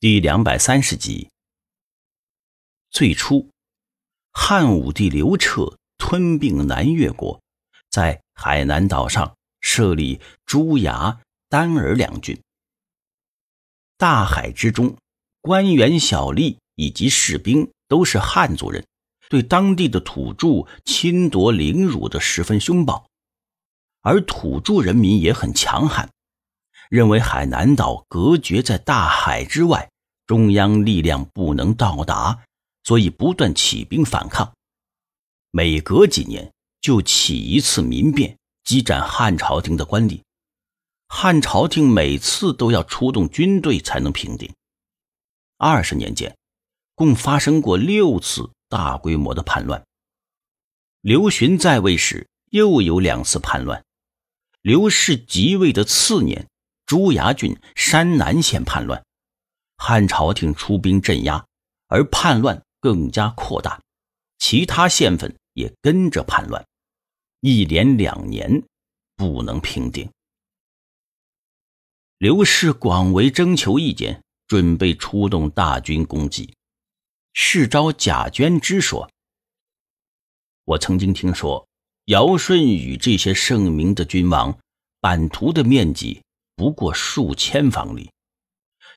第两百三十集。最初，汉武帝刘彻吞并南越国，在海南岛上设立朱牙、丹耳两郡。大海之中，官员、小吏以及士兵都是汉族人，对当地的土著侵夺、凌辱的十分凶暴，而土著人民也很强悍。认为海南岛隔绝在大海之外，中央力量不能到达，所以不断起兵反抗。每隔几年就起一次民变，激战汉朝廷的官吏。汉朝廷每次都要出动军队才能平定。二十年间，共发生过六次大规模的叛乱。刘询在位时又有两次叛乱。刘氏即位的次年。朱崖郡山南县叛乱，汉朝廷出兵镇压，而叛乱更加扩大，其他县份也跟着叛乱，一连两年不能平定。刘氏广为征求意见，准备出动大军攻击。世昭贾捐之说：“我曾经听说尧舜禹这些圣明的君王，版图的面积。”不过数千方里，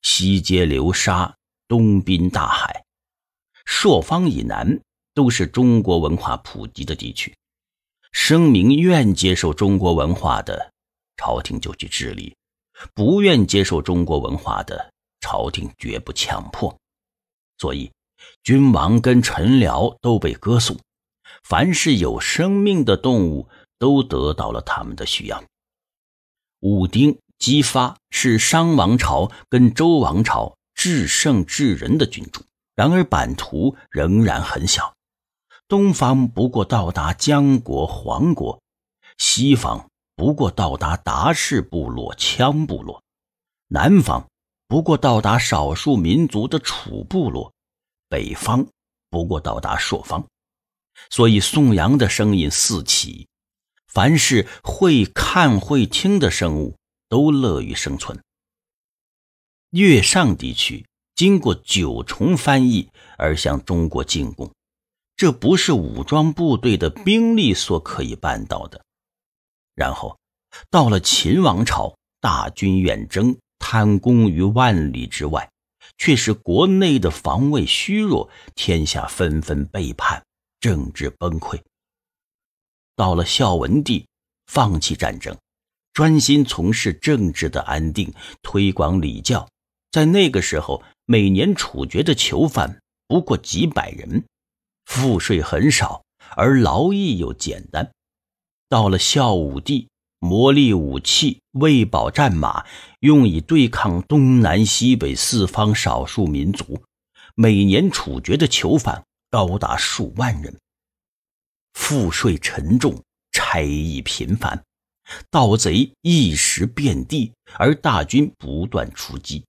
西接流沙，东濒大海，朔方以南都是中国文化普及的地区。声明愿接受中国文化的朝廷就去治理，不愿接受中国文化的朝廷绝不强迫。所以，君王跟臣僚都被歌颂，凡是有生命的动物都得到了他们的需要。武丁。姬发是商王朝跟周王朝至圣至仁的君主，然而版图仍然很小，东方不过到达姜国、黄国，西方不过到达达氏部落、羌部落，南方不过到达少数民族的楚部落，北方不过到达朔方，所以宋阳的声音四起，凡是会看会听的生物。都乐于生存。越上地区经过九重翻译而向中国进攻，这不是武装部队的兵力所可以办到的。然后到了秦王朝，大军远征，贪功于万里之外，却使国内的防卫虚弱，天下纷纷背叛，政治崩溃。到了孝文帝，放弃战争。专心从事政治的安定，推广礼教。在那个时候，每年处决的囚犯不过几百人，赋税很少，而劳役又简单。到了孝武帝，磨砺武器，喂饱战马，用以对抗东南西北四方少数民族。每年处决的囚犯高达数万人，赋税沉重，差役频繁。盗贼一时遍地，而大军不断出击。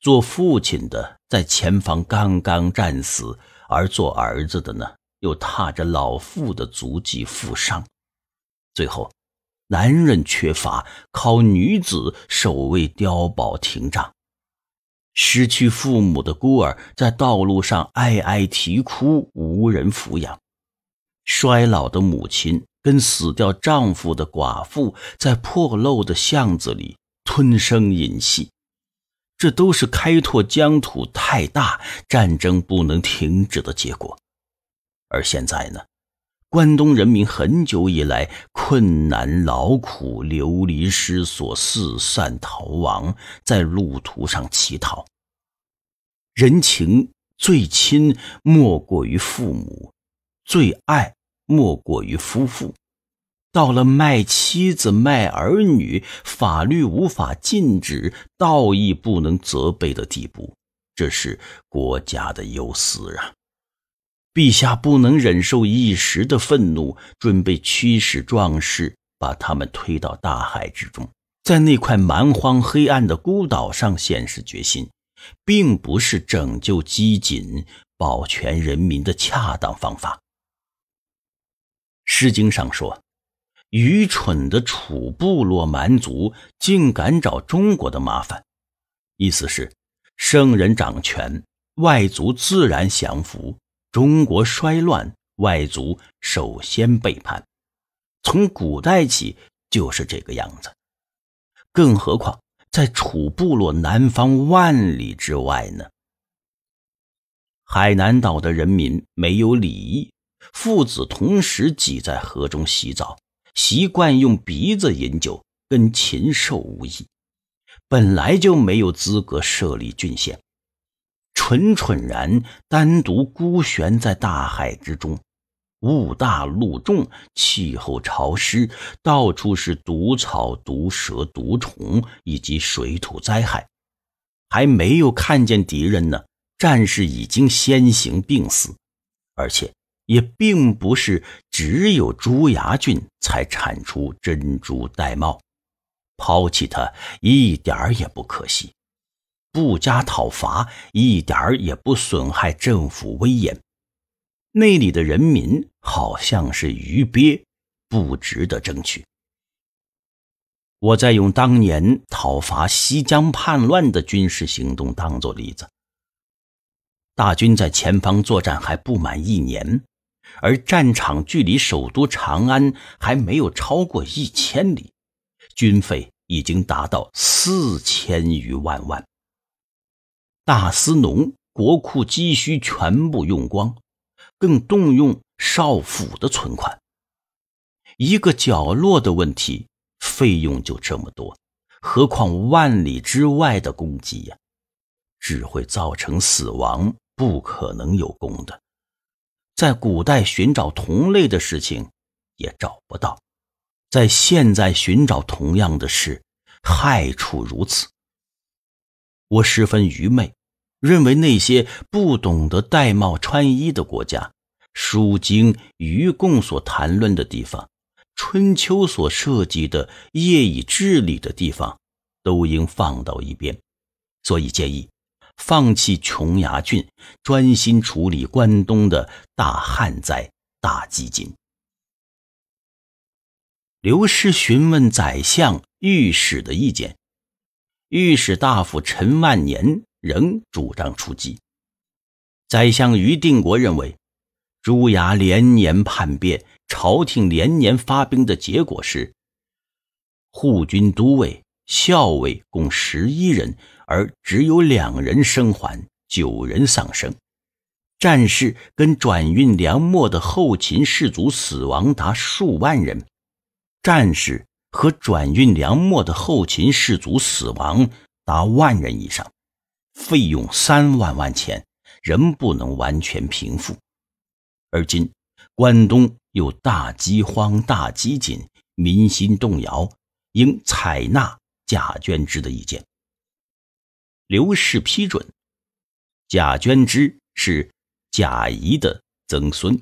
做父亲的在前方刚刚战死，而做儿子的呢，又踏着老父的足迹负伤。最后，男人缺乏，靠女子守卫碉堡亭障。失去父母的孤儿在道路上哀哀啼哭，无人抚养。衰老的母亲。跟死掉丈夫的寡妇在破漏的巷子里吞声饮泣，这都是开拓疆土太大、战争不能停止的结果。而现在呢，关东人民很久以来困难劳苦、流离失所、四散逃亡，在路途上乞讨。人情最亲莫过于父母，最爱莫过于夫妇。到了卖妻子、卖儿女，法律无法禁止，道义不能责备的地步，这是国家的忧思啊！陛下不能忍受一时的愤怒，准备驱使壮士把他们推到大海之中，在那块蛮荒黑暗的孤岛上显示决心，并不是拯救饥馑、保全人民的恰当方法。《诗经》上说。愚蠢的楚部落蛮族竟敢找中国的麻烦，意思是圣人掌权，外族自然降服；中国衰乱，外族首先背叛。从古代起就是这个样子，更何况在楚部落南方万里之外呢？海南岛的人民没有礼仪，父子同时挤在河中洗澡。习惯用鼻子饮酒，跟禽兽无异。本来就没有资格设立郡县，蠢蠢然单独孤悬在大海之中，雾大路重，气候潮湿，到处是毒草、毒蛇、毒虫以及水土灾害。还没有看见敌人呢，战士已经先行病死，而且。也并不是只有朱崖郡才产出珍珠玳瑁，抛弃它一点儿也不可惜，不加讨伐一点儿也不损害政府威严。那里的人民好像是鱼鳖，不值得争取。我在用当年讨伐西江叛乱的军事行动当作例子，大军在前方作战还不满一年。而战场距离首都长安还没有超过一千里，军费已经达到四千余万万。大司农国库积蓄全部用光，更动用少府的存款。一个角落的问题，费用就这么多，何况万里之外的攻击呀？只会造成死亡，不可能有功的。在古代寻找同类的事情也找不到，在现在寻找同样的事，害处如此。我十分愚昧，认为那些不懂得戴帽穿衣的国家，书经、愚共所谈论的地方，春秋所涉及的业已治理的地方，都应放到一边。所以建议。放弃琼崖郡，专心处理关东的大旱灾、大饥馑。刘氏询问宰相、御史的意见，御史大夫陈万年仍主张出击。宰相于定国认为，朱崖连年叛变，朝廷连年发兵的结果是，护军都尉、校尉共十一人。而只有两人生还，九人丧生。战士跟转运粮秣的后勤士卒死亡达数万人，战士和转运粮秣的后勤士卒死亡达万人以上。费用三万万钱仍不能完全平复。而今关东又大饥荒、大饥馑，民心动摇，应采纳贾捐之的意见。刘氏批准，贾捐之是贾谊的曾孙。